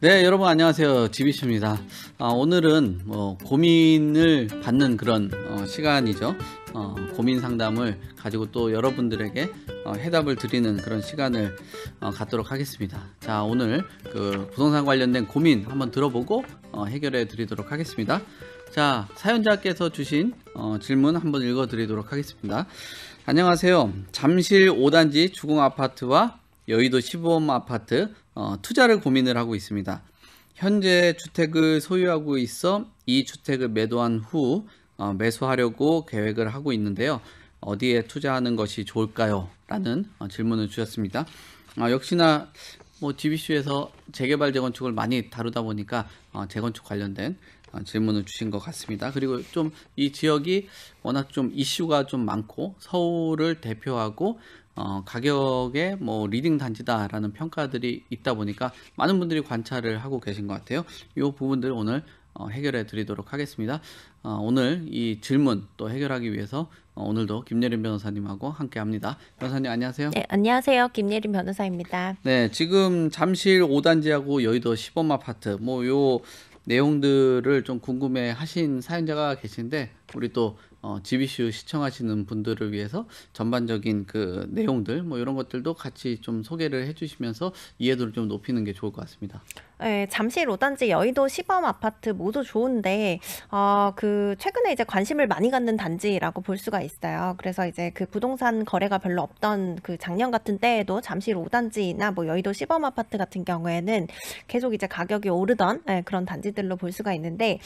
네 여러분 안녕하세요 지비씨입니다 아, 오늘은 뭐 고민을 받는 그런 어, 시간이죠 어, 고민 상담을 가지고 또 여러분들에게 어, 해답을 드리는 그런 시간을 어, 갖도록 하겠습니다 자 오늘 그 부동산 관련된 고민 한번 들어보고 어, 해결해 드리도록 하겠습니다 자 사연자께서 주신 어, 질문 한번 읽어 드리도록 하겠습니다 안녕하세요. 잠실 5단지 주공아파트와 여의도 15홈아파트 어, 투자를 고민을 하고 있습니다. 현재 주택을 소유하고 있어 이 주택을 매도한 후 어, 매수하려고 계획을 하고 있는데요. 어디에 투자하는 것이 좋을까요? 라는 어, 질문을 주셨습니다. 어, 역시나 뭐 GBC에서 재개발 재건축을 많이 다루다 보니까 어, 재건축 관련된 어, 질문을 주신 것 같습니다. 그리고 좀 이 지역이 워낙 좀 이슈가 좀 많고 서울을 대표하고 어, 가격의 뭐 리딩 단지다라는 평가들이 있다 보니까 많은 분들이 관찰을 하고 계신 것 같아요. 이 부분들 오늘 어, 해결해 드리도록 하겠습니다. 어, 오늘 이 질문 또 해결하기 위해서 어, 오늘도 김예림 변호사님하고 함께 합니다. 변호사님 안녕하세요. 네, 안녕하세요. 김예림 변호사입니다. 네, 지금 잠실 5단지하고 여의도 시범 아파트 뭐요 내용들을 좀 궁금해 하신 사연자가 계신데 우리 또 어, GBCU 시청하시는 분들을 위해서 전반적인 그 내용들 뭐 이런 것들도 같이 좀 소개를 해주시면서 이해도를 좀 높이는 게 좋을 것 같습니다. 네, 잠시 로단지 여의도 시범 아파트 모두 좋은데 어, 그 최근에 이제 관심을 많이 갖는 단지라고 볼 수가 있어요. 그래서 이제 그 부동산 거래가 별로 없던 그 작년 같은 때에도 잠실 5단지나 뭐 여의도 시범 아파트 같은 경우에는 계속 이제 가격이 오르던 네, 그런 단지들로 볼 수가 있는데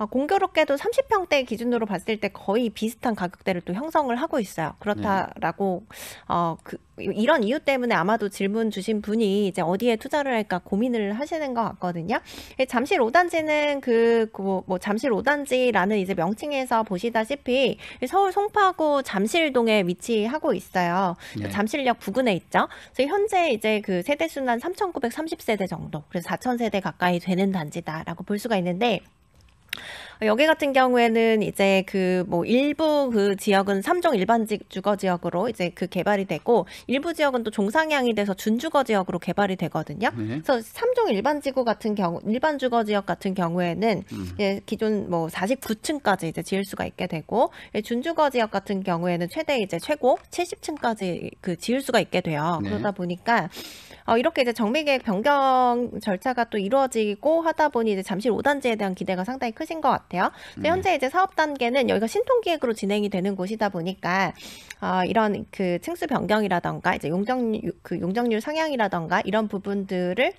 아, 공교롭게도 30평대 기준으로 봤을 때 거의 비슷한 가격대를 또 형성을 하고 있어요. 그렇다라고 네. 어, 그, 이런 이유 때문에 아마도 질문 주신 분이 이제 어디에 투자를 할까 고민을 하시는 것 같거든요. 예, 잠실 5단지는 그뭐 그 뭐 잠실 5단지라는 이제 명칭에서 보시다시피 서울 송파구 잠실동에 위치하고 있어요. 그 네. 잠실역 부근에 있죠. 그래서 현재 이제 그 세대 수는 3,930세대 정도, 그래서 4,000세대 가까이 되는 단지다라고 볼 수가 있는데. 여기 같은 경우에는 이제 그 뭐 일부 그 지역은 삼종 일반직 주거 지역으로 이제 그 개발이 되고 일부 지역은 또 종상향이 돼서 준주거 지역으로 개발이 되거든요. 네. 그래서 삼종 일반 지구 같은 경우 일반 주거 지역 같은 경우에는 음. 예, 기존 뭐 49층까지 이제 지을 수가 있게 되고 예, 준주거 지역 같은 경우에는 최대 이제 최고 70층까지 그 지을 수가 있게 돼요. 네. 그러다 보니까 어, 이렇게 이제 정비계획 변경 절차가 또 이루어지고 하다 보니 이제 잠실 5단지에 대한 기대가 상당히 크신 것 같아요. 네. 현재 이제 사업 단계는 여기가 신통 기획으로 진행이 되는 곳이다 보니까 어, 이런 그 층수 변경이라던가 이제 용적률 그 용적률 상향이라던가 이런 부분들을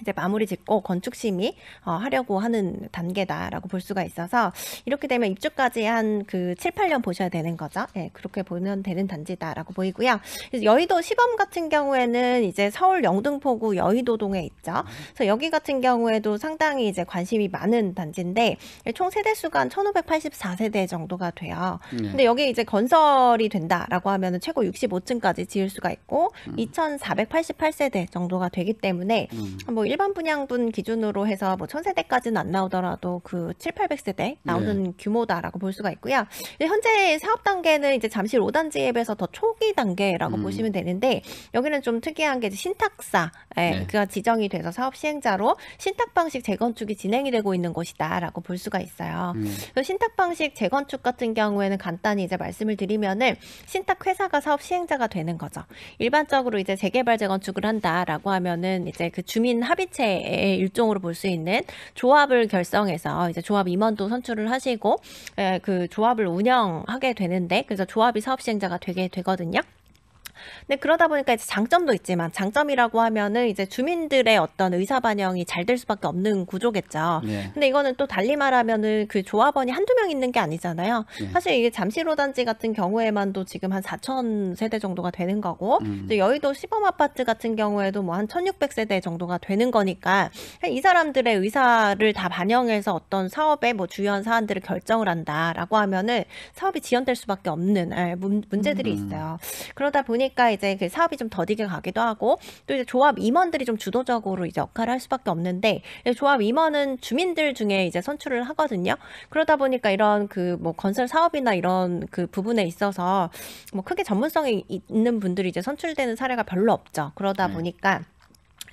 이제 마무리 짓고 건축 심의 어, 하려고 하는 단계다라고 볼 수가 있어서 이렇게 되면 입주까지 한 그 7, 8년 보셔야 되는 거죠. 예, 그렇게 보면 되는 단지다라고 보이고요. 여의도 시범 같은 경우에는 이제 서울 영등포구 여의도동에 있죠. 그래서 여기 같은 경우에도 상당히 이제 관심이 많은 단지인데 총 세대 수가 한 1584세대 정도가 돼요. 네. 근데 여기 이제 건설이 된다라고 하면은 최고 65층까지 지을 수가 있고 2488세대 음. 정도가 되기 때문에 음. 뭐 일반 분양분 기준으로 해서 뭐 1000세대까지는 안 나오더라도 그 7, 800세대 나오는 네. 규모다라고 볼 수가 있고요. 현재 사업 단계는 이제 잠실 5단지에 비해서 더 초기 단계라고 음. 보시면 되는데 여기는 좀 특이한 게 신탁사가 네. 지정이 돼서 사업 시행자로 신탁 방식 재건축이 진행이 되고 있는 곳이다라고 볼 수가 있어요. 음. 신탁 방식 재건축 같은 경우에는 간단히 이제 말씀을 드리면은 신탁 회사가 사업 시행자가 되는 거죠. 일반적으로 이제 재개발 재건축을 한다라고 하면은 이제 그 주민 합의체의 일종으로 볼 수 있는 조합을 결성해서 이제 조합 임원도 선출을 하시고 예, 그 조합을 운영하게 되는데 그래서 조합이 사업 시행자가 되게 되거든요. 근데 그러다 보니까 이제 장점도 있지만 장점이라고 하면은 이제 주민들의 어떤 의사 반영이 잘 될 수밖에 없는 구조겠죠. 네. 근데 이거는 또 달리 말하면은 그 조합원이 한두 명 있는 게 아니잖아요. 네. 사실 이게 잠실로 단지 같은 경우에만도 지금 한 4천 세대 정도가 되는 거고 음. 여의도 시범 아파트 같은 경우에도 뭐한 1,600세대 정도가 되는 거니까 이 사람들의 의사를 다 반영해서 어떤 사업의 뭐 주요한 사안들을 결정을 한다라고 하면은 사업이 지연될 수밖에 없는 예, 문제들이 음. 있어요. 음. 그러다 보니 보니까 그러니까 이제 그 사업이 좀 더디게 가기도 하고 또 이제 조합 임원들이 좀 주도적으로 이제 역할을 할 수밖에 없는데 조합 임원은 주민들 중에 이제 선출을 하거든요. 그러다 보니까 이런 그 뭐 건설 사업이나 이런 그 부분에 있어서 뭐 크게 전문성이 있는 분들이 이제 선출되는 사례가 별로 없죠. 그러다 음. 보니까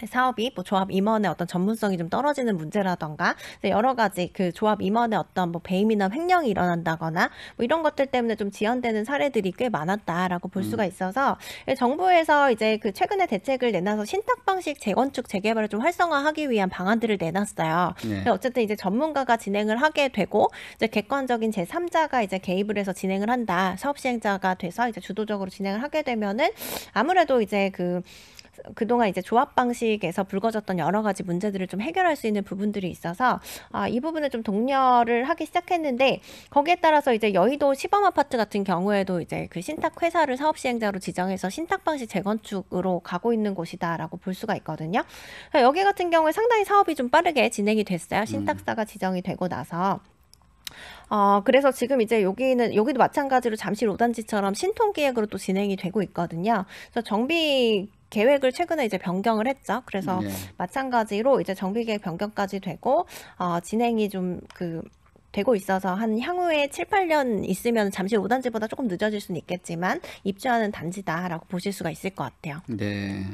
네, 사업이 뭐 조합 임원의 어떤 전문성이 좀 떨어지는 문제라던가 여러 가지 그 조합 임원의 어떤 뭐 배임이나 횡령이 일어난다거나 뭐 이런 것들 때문에 좀 지연되는 사례들이 꽤 많았다라고 볼 음. 수가 있어서 예, 정부에서 이제 그 최근에 대책을 내놔서 신탁 방식 재건축 재개발을 좀 활성화하기 위한 방안들을 내놨어요. 네. 어쨌든 이제 전문가가 진행을 하게 되고 이제 객관적인 제 3자가 이제 개입을 해서 진행을 한다 사업 시행자가 돼서 이제 주도적으로 진행을 하게 되면은 아무래도 이제 그 그동안 이제 조합 방식에서 불거졌던 여러 가지 문제들을 좀 해결할 수 있는 부분들이 있어서 아, 이 부분을 좀 독려를 하기 시작했는데 거기에 따라서 이제 여의도 시범 아파트 같은 경우에도 이제 그 신탁 회사를 사업 시행자로 지정해서 신탁 방식 재건축으로 가고 있는 곳이다라고 볼 수가 있거든요. 여기 같은 경우에 상당히 사업이 좀 빠르게 진행이 됐어요. 음. 신탁사가 지정이 되고 나서 어, 그래서 지금 이제 여기는, 여기도 마찬가지로 잠실 5단지처럼 신통 기획으로 또 진행이 되고 있거든요. 그래서 정비 계획을 최근에 이제 변경을 했죠. 그래서 네. 마찬가지로 이제 정비 계획 변경까지 되고 어, 진행이 좀 그 되고 있어서 한 향후에 7, 8년 있으면 잠시 5단지보다 조금 늦어질 수는 있겠지만 입주하는 단지다라고 보실 수가 있을 것 같아요. 네.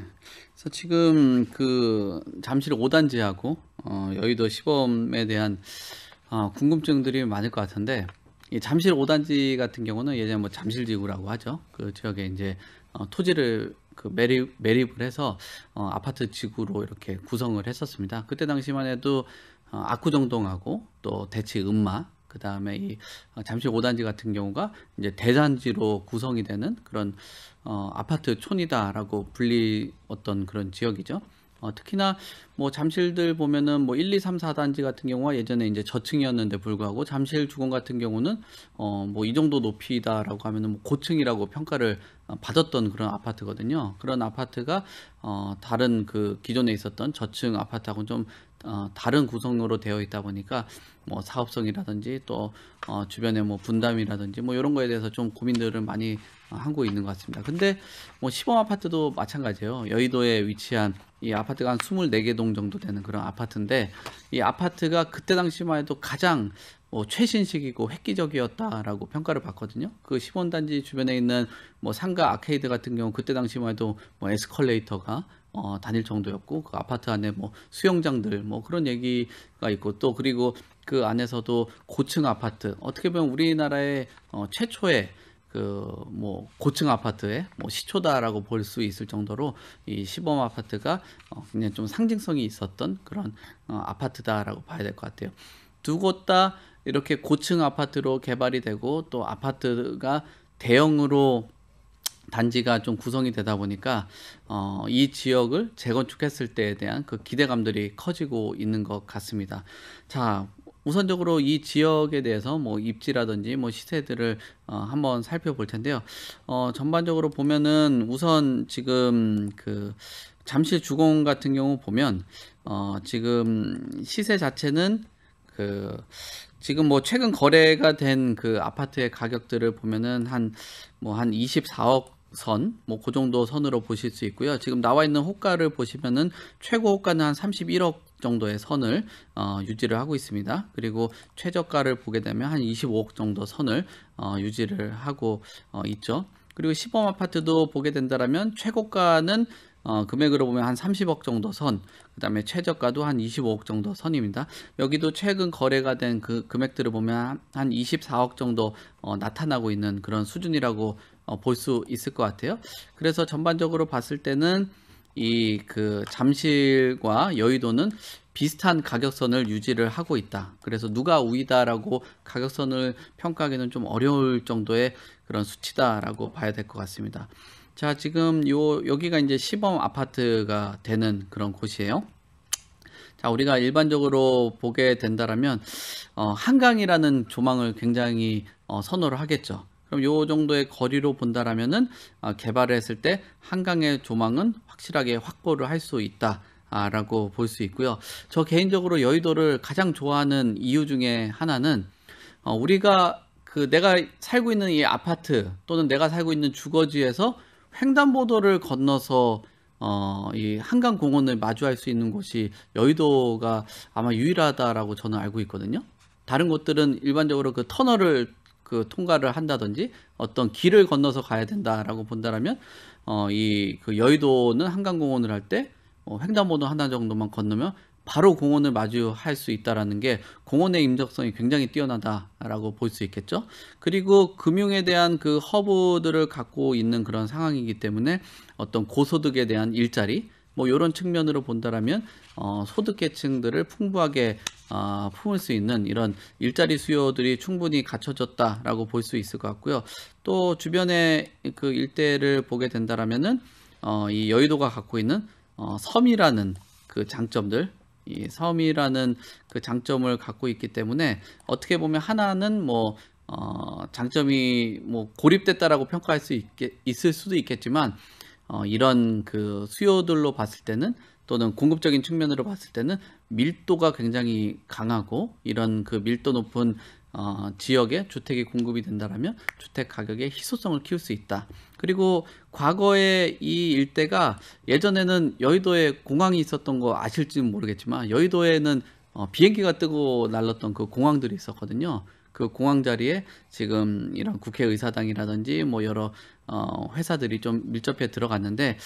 그래서 지금 그 잠실 5단지하고 어, 여의도 시범에 대한 어, 궁금증들이 많을 것 같은데 이 잠실 5단지 같은 경우는 예전에 뭐 잠실지구라고 하죠. 그 지역에 이제 어, 토지를 그 매립, 매립을 해서 어, 아파트 지구로 이렇게 구성을 했었습니다. 그때 당시만 해도 어, 압구정동하고 또 대치 음마 그 다음에 이 어, 잠실 5단지 같은 경우가 이제 대단지로 구성이 되는 그런 어, 아파트 촌이다라고 불리 어떤 그런 지역이죠. 어, 특히나 뭐 잠실들 보면은 뭐 1, 2, 3, 4단지 같은 경우가 예전에 이제 저층이었는데 불구하고 잠실 주공 같은 경우는 어, 뭐 이 정도 높이다라고 하면은 뭐 고층이라고 평가를 어, 받았던 그런 아파트거든요. 그런 아파트가 어, 다른 그 기존에 있었던 저층 아파트하고는 좀 어, 다른 구성으로 되어 있다 보니까 뭐 사업성이라든지 또 어, 주변의 뭐 분담이라든지 뭐 이런 거에 대해서 좀 고민들을 많이 하고 있는 것 같습니다. 근데 뭐 시범 아파트도 마찬가지예요. 여의도에 위치한 이 아파트가 한 24개 동 정도 되는 그런 아파트인데 이 아파트가 그때 당시만 해도 가장 뭐 최신식이고 획기적이었다라고 평가를 받거든요. 그 시범단지 주변에 있는 뭐 상가 아케이드 같은 경우 그때 당시만 해도 뭐 에스컬레이터가 어, 다닐 정도였고 그 아파트 안에 뭐 수영장들 뭐 그런 얘기가 있고 또 그리고 그 안에서도 고층 아파트 어떻게 보면 우리나라의 어, 최초의 그 뭐 고층 아파트의 뭐 시초다라고 볼 수 있을 정도로 이 시범 아파트가 어, 그냥 좀 상징성이 있었던 그런 어, 아파트다라고 봐야 될 것 같아요. 두 곳 다 이렇게 고층 아파트로 개발이 되고 또 아파트가 대형으로 단지가 좀 구성이 되다 보니까 어, 이 지역을 재건축했을 때에 대한 그 기대감들이 커지고 있는 것 같습니다. 자, 우선적으로 이 지역에 대해서 뭐 입지라든지 뭐 시세들을 어, 한번 살펴볼 텐데요. 어, 전반적으로 보면은 우선 지금 그 잠실 주공 같은 경우 보면 어, 지금 시세 자체는 그 지금 뭐 최근 거래가 된 그 아파트의 가격들을 보면은 한 뭐한 뭐한 24억 선, 뭐그 정도 선으로 보실 수 있고요. 지금 나와 있는 호가를 보시면은 최고 호가는 한 31억 정도의 선을 어, 유지를 하고 있습니다. 그리고 최저가를 보게 되면 한 25억 정도 선을 어, 유지를 하고 어, 있죠. 그리고 시범 아파트도 보게 된다라면 최고가는 어, 금액으로 보면 한 30억 정도 선, 그 다음에 최저가도 한 25억 정도 선입니다. 여기도 최근 거래가 된 그 금액들을 보면 한 24억 정도 어, 나타나고 있는 그런 수준이라고 어, 볼수 있을 것 같아요. 그래서 전반적으로 봤을 때는 이 그 잠실과 여의도는 비슷한 가격선을 유지를 하고 있다. 그래서 누가 우위다라고 가격선을 평가하기는 좀 어려울 정도의 그런 수치다라고 봐야 될 것 같습니다. 자, 지금 요 여기가 이제 시범 아파트가 되는 그런 곳이에요. 자, 우리가 일반적으로 보게 된다라면 어, 한강이라는 조망을 굉장히 어, 선호를 하겠죠. 그럼 요 정도의 거리로 본다라면은 아, 개발을 했을 때 한강의 조망은 확실하게 확보를 할 수 있다. 아, 라고 볼 수 있고요. 저 개인적으로 여의도를 가장 좋아하는 이유 중에 하나는 어, 우리가 그 내가 살고 있는 이 아파트 또는 내가 살고 있는 주거지에서 횡단보도를 건너서 어, 이 한강 공원을 마주할 수 있는 곳이 여의도가 아마 유일하다라고 저는 알고 있거든요. 다른 곳들은 일반적으로 그 터널을 그 통과를 한다든지 어떤 길을 건너서 가야 된다라고 본다라면 어, 이 그 여의도는 한강공원을 할때 어, 횡단보도 하나 정도만 건너면 바로 공원을 마주할 수 있다라는 게 공원의 임적성이 굉장히 뛰어나다라고 볼 수 있겠죠. 그리고 금융에 대한 그 허브들을 갖고 있는 그런 상황이기 때문에 어떤 고소득에 대한 일자리 뭐요런 측면으로 본다라면 어, 소득계층들을 풍부하게 어, 품을 수 있는 이런 일자리 수요들이 충분히 갖춰졌다라고 볼 수 있을 것 같고요. 또주변에그 일대를 보게 된다라면은 어, 이 여의도가 갖고 있는 어, 섬이라는 그 장점들 이 섬이라는 그 장점을 갖고 있기 때문에 어떻게 보면 하나는 뭐 어, 장점이 뭐 고립됐다라고 평가할 수 있게, 있을 수도 있겠지만 어, 이런 그 수요들로 봤을 때는 또는 공급적인 측면으로 봤을 때는 밀도가 굉장히 강하고 이런 그 밀도 높은 어, 지역에 주택이 공급이 된다라면 주택 가격의 희소성을 키울 수 있다. 그리고 과거에 이 일대가 예전에는 여의도에 공항이 있었던 거 아실지는 모르겠지만 여의도에는 어, 비행기가 뜨고 날랐던 그 공항들이 있었거든요. 그 공항 자리에 지금 이런 국회의사당이라든지 뭐 여러 어 회사들이 좀 밀접해 들어갔는데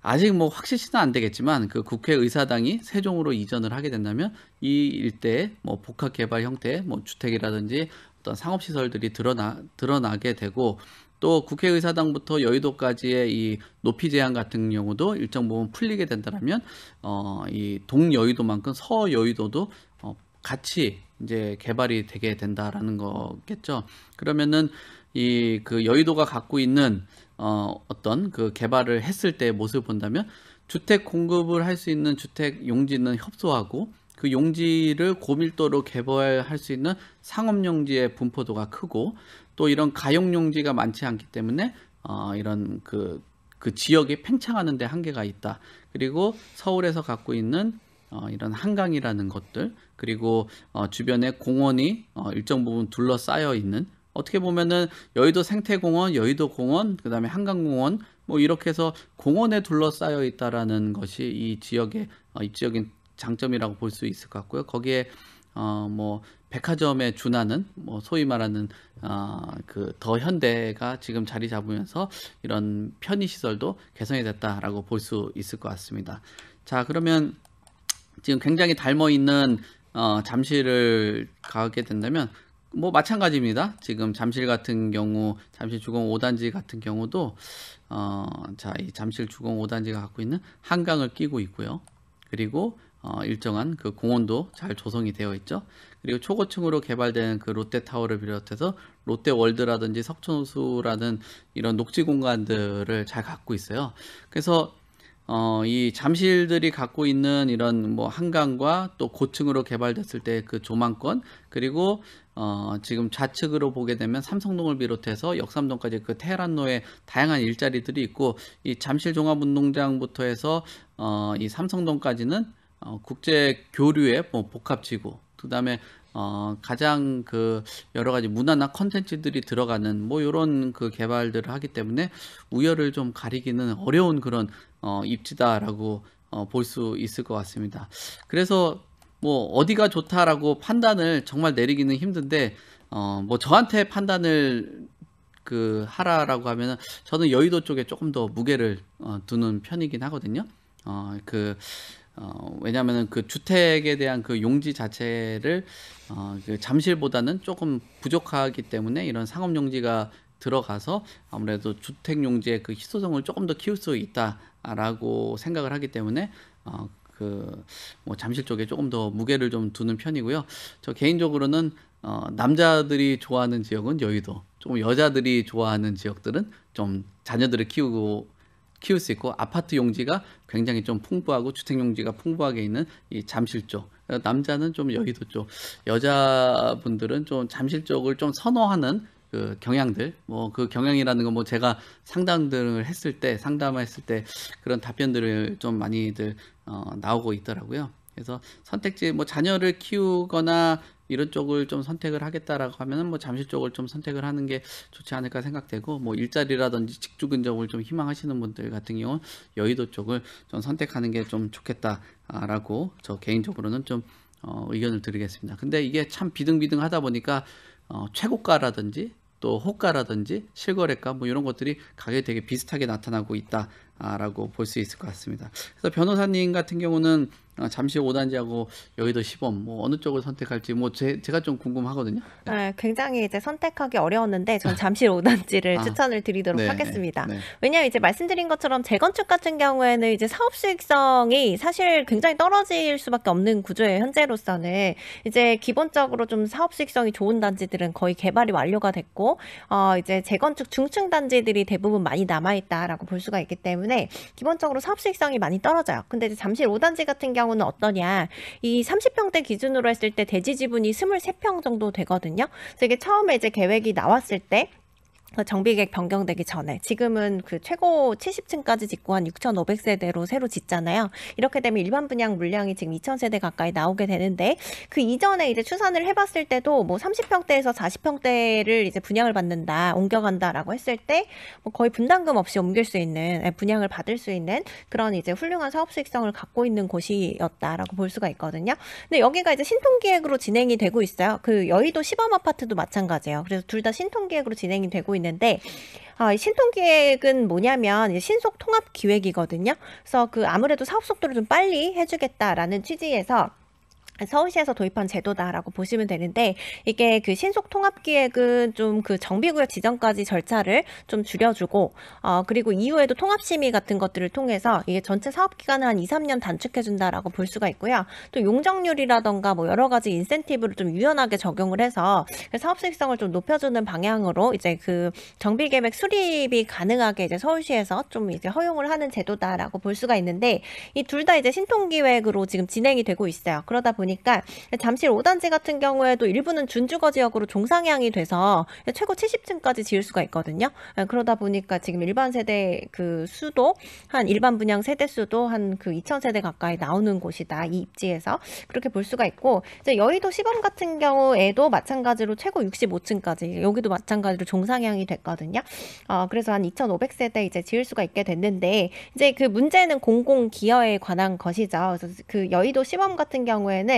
아직 뭐 확실시는 안 되겠지만 그 국회의사당이 세종으로 이전을 하게 된다면 이 일대 뭐 복합 개발 형태 뭐 주택이라든지 어떤 상업 시설들이 드러나 드러나게 되고 또 국회의사당부터 여의도까지의 이 높이 제한 같은 경우도 일정 부분 풀리게 된다면 어, 이 동여의도만큼 서여의도도 어, 같이 이제 개발이 되게 된다라는 거겠죠. 그러면은 이 그 여의도가 갖고 있는 어 어떤 그 개발을 했을 때 모습을 본다면 주택 공급을 할 수 있는 주택 용지는 협소하고 그 용지를 고밀도로 개발할 수 있는 상업 용지의 분포도가 크고 또 이런 가용 용지가 많지 않기 때문에 어 이런 그그 그 지역이 팽창하는 데 한계가 있다. 그리고 서울에서 갖고 있는 어, 이런 한강이라는 것들 그리고 어, 주변에 공원이 어, 일정 부분 둘러싸여 있는 어떻게 보면은 여의도 생태공원, 여의도 공원, 그다음에 한강공원 뭐 이렇게 해서 공원에 둘러싸여 있다라는 것이 이 지역의 어, 입지적인 장점이라고 볼 수 있을 것 같고요. 거기에 어, 뭐 백화점에 준하는 뭐 소위 말하는 어, 그더 현대가 지금 자리 잡으면서 이런 편의 시설도 개선이 됐다라고 볼 수 있을 것 같습니다. 자 그러면 지금 굉장히 닮아 있는 어, 잠실을 가게 된다면 뭐 마찬가지입니다. 지금 잠실 같은 경우 잠실 주공 5단지 같은 경우도 어, 자, 이 잠실 주공 5단지가 갖고 있는 한강을 끼고 있고요. 그리고 어, 일정한 그 공원도 잘 조성이 되어 있죠. 그리고 초고층으로 개발된 그 롯데타워를 비롯해서 롯데월드라든지 석촌호수라는 이런 녹지 공간들을 잘 갖고 있어요. 그래서 어, 이 잠실들이 갖고 있는 이런 뭐 한강과 또 고층으로 개발됐을 때 그 조망권 그리고 어, 지금 좌측으로 보게 되면 삼성동을 비롯해서 역삼동까지 그 테헤란로에 다양한 일자리들이 있고 이 잠실 종합운동장부터 해서 어, 이 삼성동까지는 어, 국제 교류의 뭐 복합지구 그 다음에 어, 가장 그 여러 가지 문화나 컨텐츠들이 들어가는 뭐 이런 그 개발들을 하기 때문에 우열을 좀 가리기는 어려운 그런 어, 입지다라고 어, 볼수 있을 것 같습니다. 그래서 뭐 어디가 좋다라고 판단을 정말 내리기는 힘든데 어, 뭐 저한테 판단을 그 하라라고 하면은 저는 여의도 쪽에 조금 더 무게를 어, 두는 편이긴 하거든요. 어, 그 어, 왜냐하면 그 주택에 대한 그 용지 자체를 어, 그 잠실보다는 조금 부족하기 때문에 이런 상업 용지가 들어가서 아무래도 주택 용지의 그 희소성을 조금 더 키울 수 있다라고 생각을 하기 때문에 어, 그뭐 잠실 쪽에 조금 더 무게를 좀 두는 편이고요. 저 개인적으로는 어, 남자들이 좋아하는 지역은 여의도, 조 여자들이 좋아하는 지역들은 좀 자녀들을 키우고 키울 수 있고 아파트 용지가 굉장히 좀 풍부하고 주택 용지가 풍부하게 있는 이 잠실 쪽 남자는 좀 여의도 쪽 여자분들은 좀 잠실 쪽을 좀 선호하는 그 경향들 뭐 그 경향이라는 건 뭐 제가 상담들을 했을 때 상담했을 을때 그런 답변들을 좀 많이들 어, 나오고 있더라고요. 그래서 선택지 뭐 자녀를 키우거나 이런 쪽을 좀 선택을 하겠다라고 하면은 뭐 잠실 쪽을 좀 선택을 하는 게 좋지 않을까 생각되고 뭐 일자리라든지 직주 근접을 좀 희망하시는 분들 같은 경우는 여의도 쪽을 좀 선택하는 게 좀 좋겠다라고 저 개인적으로는 좀 어, 의견을 드리겠습니다. 근데 이게 참 비등비등 하다 보니까 어, 최고가라든지 또 호가라든지 실거래가 뭐 이런 것들이 가격이 되게 비슷하게 나타나고 있다라고 볼 수 있을 것 같습니다. 그래서 변호사님 같은 경우는 어, 잠시 5단지하고 여의도 시범 뭐 어느 쪽을 선택할지 뭐 제, 제가 좀 궁금하거든요. 네. 굉장히 이제 선택하기 어려웠는데 전 잠시 5단지를 아, 추천을 드리도록 네, 네 하겠습니다. 네. 왜냐하면 이제 말씀드린 것처럼 재건축 같은 경우에는 이제 사업 수익성이 사실 굉장히 떨어질 수밖에 없는 구조예요. 현재로서는 이제 기본적으로 좀 사업 수익성이 좋은 단지들은 거의 개발이 완료가 됐고 어, 이제 재건축 중층 단지들이 대부분 많이 남아 있다라고 볼 수가 있기 때문에 기본적으로 사업 수익성이 많이 떨어져요. 근데 이제 잠시 5단지 같은 경우 경우는 어떠냐. 이 30평대 기준으로 했을 때 대지 지분이 23평 정도 되거든요. 그래서 이게 처음에 이제 계획이 나왔을 때 어, 정비계획 변경되기 전에 지금은 그 최고 70층까지 짓고 한 6,500세대로 새로 짓잖아요. 이렇게 되면 일반 분양 물량이 지금 2,000세대 가까이 나오게 되는데 그 이전에 이제 추산을 해봤을 때도 뭐 30평대에서 40평대를 이제 분양을 받는다, 옮겨간다라고 했을 때뭐 거의 분담금 없이 옮길 수 있는 예, 분양을 받을 수 있는 그런 이제 훌륭한 사업 수익성을 갖고 있는 곳이었다라고 볼 수가 있거든요. 근데 여기가 이제 신통기획으로 진행이 되고 있어요. 그 여의도 시범 아파트도 마찬가지예요. 그래서 둘 다 신통기획으로 진행이 되고 있는데 어, 신통기획은 뭐냐면 신속 통합 기획이거든요. 그래서 그 아무래도 사업 속도를 좀 빨리 해주겠다라는 취지에서 서울시에서 도입한 제도다라고 보시면 되는데 이게 그 신속 통합 기획은 좀 그 정비구역 지정까지 절차를 좀 줄여주고 어 그리고 이후에도 통합 심의 같은 것들을 통해서 이게 전체 사업 기간을 한 2, 3년 단축해 준다라고 볼 수가 있고요. 또 용적률이라던가 뭐 여러 가지 인센티브를 좀 유연하게 적용을 해서 그 사업 수익성을 좀 높여 주는 방향으로 이제 그 정비 계획 수립이 가능하게 이제 서울시에서 좀 이제 허용을 하는 제도다라고 볼 수가 있는데 이 둘 다 이제 신통 기획으로 지금 진행이 되고 있어요. 그러다 보니 보니까 잠실 5단지 같은 경우에도 일부는 준주거 지역으로 종상향이 돼서 최고 70층까지 지을 수가 있거든요. 예, 그러다 보니까 지금 일반 세대 그 수도 한 일반 분양 세대 수도 한 그2 0 0 0 세대 가까이 나오는 곳이다 이 입지에서 그렇게 볼 수가 있고 이제 여의도 시범 같은 경우에도 마찬가지로 최고 65층까지 여기도 마찬가지로 종상향이 됐거든요. 어, 그래서 한 2,500세대 이제 지을 수가 있게 됐는데 이제 그 문제는 공공 기여에 관한 것이죠. 그래서 그 여의도 시범 같은 경우에는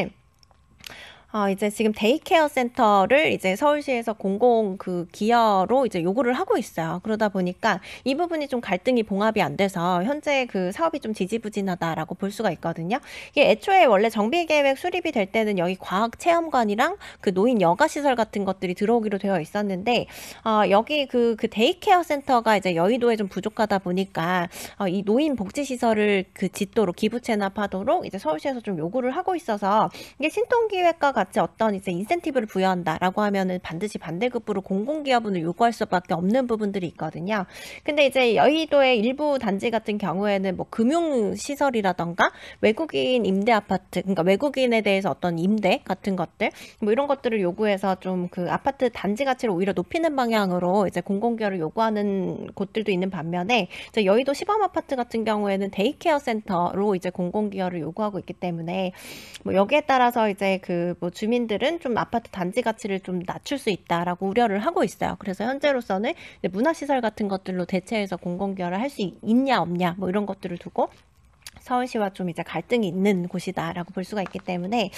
아, 이제 지금 데이케어 센터를 이제 서울시에서 공공 그 기여로 이제 요구를 하고 있어요. 그러다 보니까 이 부분이 좀 갈등이 봉합이 안 돼서 현재 그 사업이 좀 지지부진하다라고 볼 수가 있거든요. 이게 애초에 원래 정비 계획 수립이 될 때는 여기 과학 체험관이랑 그 노인 여가 시설 같은 것들이 들어오기로 되어 있었는데 어, 여기 그그 그 데이케어 센터가 이제 여의도에 좀 부족하다 보니까 어, 이 노인 복지 시설을 그 짓도록 기부 체납하도록 이제 서울시에서 좀 요구를 하고 있어서 이게 신통 기획과가 같이 어떤 이제 인센티브를 부여한다라고 하면은 반드시 반대급부로 공공기업분을 요구할 수밖에 없는 부분들이 있거든요. 근데 이제 여의도의 일부 단지 같은 경우에는 뭐 금융시설이라던가 외국인 임대 아파트, 그러니까 외국인에 대해서 어떤 임대 같은 것들, 뭐 이런 것들을 요구해서 좀 그 아파트 단지 가치를 오히려 높이는 방향으로 이제 공공기업을 요구하는 곳들도 있는 반면에 여의도 시범 아파트 같은 경우에는 데이케어 센터로 이제 공공기업을 요구하고 있기 때문에 뭐 여기에 따라서 이제 그뭐 주민들은 좀 아파트 단지 가치를 좀 낮출 수 있다라고 우려를 하고 있어요. 그래서 현재로서는 문화시설 같은 것들로 대체해서 공공기여를 할수 있냐 없냐 뭐 이런 것들을 두고 서울시와 좀 이제 갈등이 있는 곳이다라고 볼 수가 있기 때문에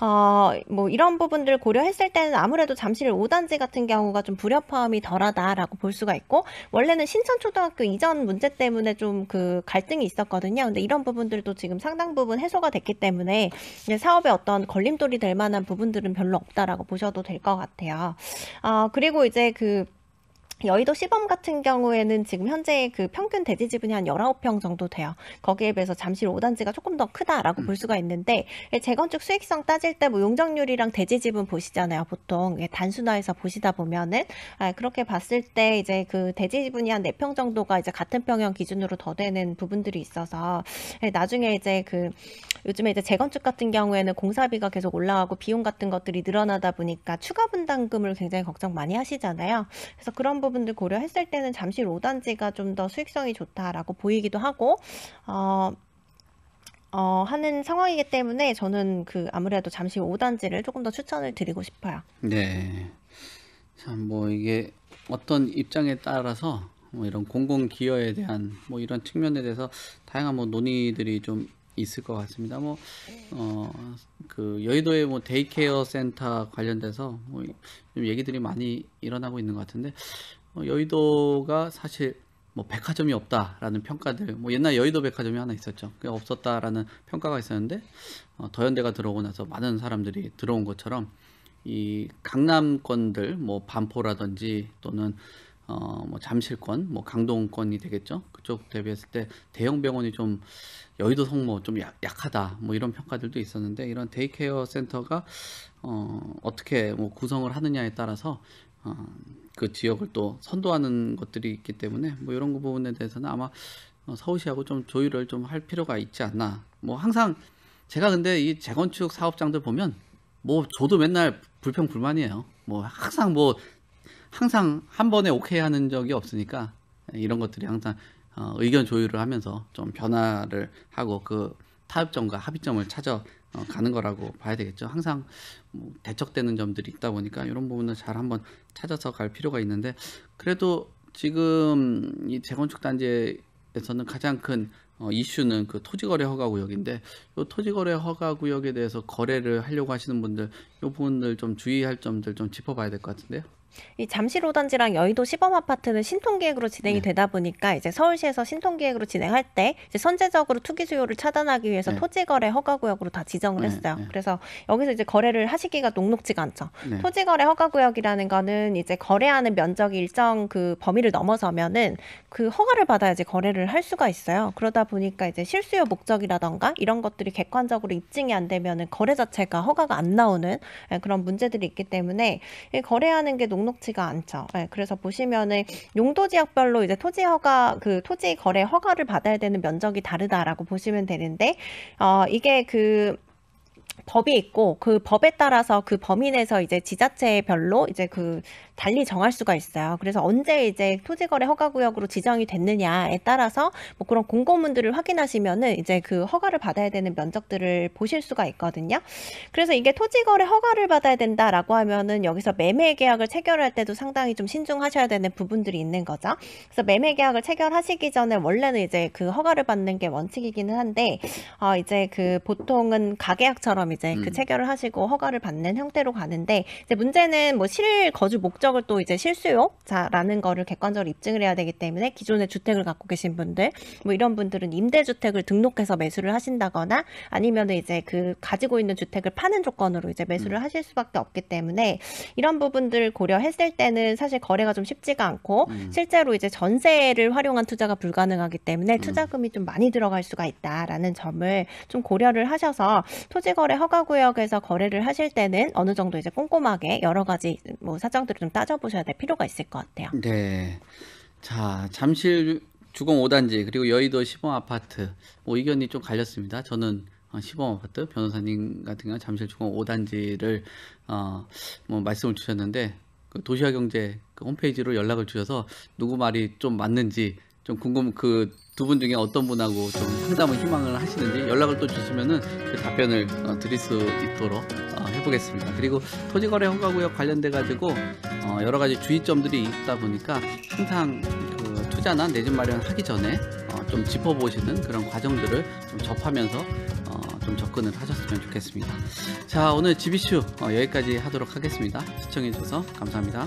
어, 뭐 이런 부분들 고려했을 때는 아무래도 잠실 5단지 같은 경우가 좀 불협화음이 덜하다라고 볼 수가 있고 원래는 신천초등학교 이전 문제 때문에 좀 그 갈등이 있었거든요. 근데 이런 부분들도 지금 상당 부분 해소가 됐기 때문에 사업에 어떤 걸림돌이 될 만한 부분들은 별로 없다라고 보셔도 될 것 같아요. 어, 그리고 이제 그 여의도 시범 같은 경우에는 지금 현재 그 평균 대지 지분이 한 19평 정도 돼요. 거기에 비해서 잠실 5단지가 조금 더 크다라고 음. 볼 수가 있는데 예, 재건축 수익성 따질 때 뭐 용적률이랑 대지 지분 보시잖아요. 보통 예, 단순화해서 보시다 보면은 아, 그렇게 봤을 때 이제 그 대지 지분이 한 4평 정도가 이제 같은 평형 기준으로 더 되는 부분들이 있어서 예, 나중에 이제 그 요즘에 이제 재건축 같은 경우에는 공사비가 계속 올라가고 비용 같은 것들이 늘어나다 보니까 추가 분담금을 굉장히 걱정 많이 하시잖아요. 그래서 그런 부분 부분들 고려했을 때는 잠실 5단지가 좀 더 수익성이 좋다라고 보이기도 하고 어, 어, 하는 상황이기 때문에 저는 그 아무래도 잠시 5단지를 조금 더 추천을 드리고 싶어요. 네. 참 뭐 이게 어떤 입장에 따라서 뭐 이런 공공 기여에 대한 뭐 이런 측면에 대해서 다양한 뭐 논의들이 좀 있을 것 같습니다. 뭐, 어, 그 여의도의 뭐 데이케어 센터 관련돼서 뭐 좀 얘기들이 많이 일어나고 있는 것 같은데, 어, 여의도가 사실 뭐 백화점이 없다라는 평가들 뭐 옛날 여의도 백화점이 하나 있었죠 그냥 없었다라는 평가가 있었는데 어, 더현대가 들어오고 나서 많은 사람들이 들어온 것처럼 이 강남권들 뭐 반포라든지 또는 어, 뭐 잠실권 뭐 강동권이 되겠죠 그쪽 대비했을 때 대형 병원이 좀 여의도 성모 좀 약, 약하다 뭐 이런 평가들도 있었는데 이런 데이케어 센터가 어, 어떻게 뭐 구성을 하느냐에 따라서 어, 그 지역을 또 선도하는 것들이 있기 때문에 뭐 이런 부분에 대해서는 아마 어, 서울시하고 좀 조율을 좀 할 필요가 있지 않나. 뭐 항상 제가 근데 이 재건축 사업장들 보면 뭐 저도 맨날 불평 불만이에요. 뭐 항상 뭐 항상 한 번에 오케이 하는 적이 없으니까 이런 것들이 항상 어 의견 조율을 하면서 좀 변화를 하고 그 타협점과 합의점을 찾아 어, 가는 거라고 봐야 되겠죠. 항상 뭐 대척되는 점들이 있다 보니까 이런 부분을 잘 한번 찾아서 갈 필요가 있는데 그래도 지금 이 재건축 단지에서는 가장 큰 어, 이슈는 그 토지거래 허가 구역인데 이 토지거래 허가 구역에 대해서 거래를 하려고 하시는 분들 이 부분들 좀 주의할 점들 좀 짚어봐야 될 것 같은데요. 이 잠실 5단지랑 여의도 시범 아파트는 신통 계획으로 진행이 네. 되다 보니까 이제 서울시에서 신통 계획으로 진행할 때 이제 선제적으로 투기 수요를 차단하기 위해서 네. 토지 거래 허가 구역으로 다 지정을 네, 했어요. 네. 그래서 여기서 이제 거래를 하시기가 녹록지가 않죠. 네. 토지 거래 허가 구역이라는 거는 이제 거래하는 면적이 일정 그 범위를 넘어서면은 그 허가를 받아야지 거래를 할 수가 있어요. 그러다 보니까 이제 실수요 목적이라던가 이런 것들이 객관적으로 입증이 안 되면은 거래 자체가 허가가 안 나오는 예, 그런 문제들이 있기 때문에 거래하는 게 녹. 녹록치가 않죠. 네, 그래서 보시면은 용도 지역별로 이제 토지 허가 그 토지 거래 허가를 받아야 되는 면적이 다르다라고 보시면 되는데 어 이게 그 법이 있고 그 법에 따라서 그 범위 에서 이제 지자체별로 이제 그 달리 정할 수가 있어요. 그래서 언제 이제 토지거래 허가구역으로 지정이 됐느냐에 따라서 뭐 그런 공고문들을 확인하시면은 이제 그 허가를 받아야 되는 면적들을 보실 수가 있거든요. 그래서 이게 토지거래 허가를 받아야 된다라고 하면은 여기서 매매 계약을 체결할 때도 상당히 좀 신중하셔야 되는 부분들이 있는 거죠. 그래서 매매 계약을 체결하시기 전에 원래는 이제 그 허가를 받는 게 원칙이기는 한데 어 이제 그 보통은 가계약처럼 이제 그 음. 체결을 하시고 허가를 받는 형태로 가는데 이제 문제는 뭐실 거주 목적 목적을 또 이제 실수요자라는 거를 객관적으로 입증을 해야 되기 때문에 기존의 주택을 갖고 계신 분들 뭐 이런 분들은 임대주택을 등록해서 매수를 하신다거나 아니면 이제 그 가지고 있는 주택을 파는 조건으로 이제 매수를 음. 하실 수밖에 없기 때문에 이런 부분들 고려했을 때는 사실 거래가 좀 쉽지가 않고 음. 실제로 이제 전세를 활용한 투자가 불가능하기 때문에 음. 투자금이 좀 많이 들어갈 수가 있다라는 점을 좀 고려를 하셔서 토지거래 허가구역에서 거래를 하실 때는 어느 정도 이제 꼼꼼하게 여러 가지 뭐 사정들을 좀 따져보셔야 될 필요가 있을 것 같아요. 네. 자, 잠실 주공 5단지 그리고 여의도 시범 아파트 뭐 의견이 좀 갈렸습니다. 저는 어, 시범 아파트 변호사님 같은 경우 잠실 주공 5단지를 어, 뭐 말씀을 주셨는데 그 도시화 경제 그 홈페이지로 연락을 주셔서 누구 말이 좀 맞는지 좀 궁금 그 두 분 중에 어떤 분하고 좀 상담을 희망을 하시는지 연락을 또 주시면은 그 답변을 어, 드릴 수 있도록 어, 해보겠습니다. 그리고 토지거래 허가구역 관련돼 가지고 어, 여러 가지 주의점들이 있다 보니까 항상 그 투자나 내집 마련하기 전에 어, 좀 짚어보시는 그런 과정들을 좀 접하면서 어, 좀 접근을 하셨으면 좋겠습니다. 자 오늘 집이슈 어, 여기까지 하도록 하겠습니다. 시청해주셔서 감사합니다.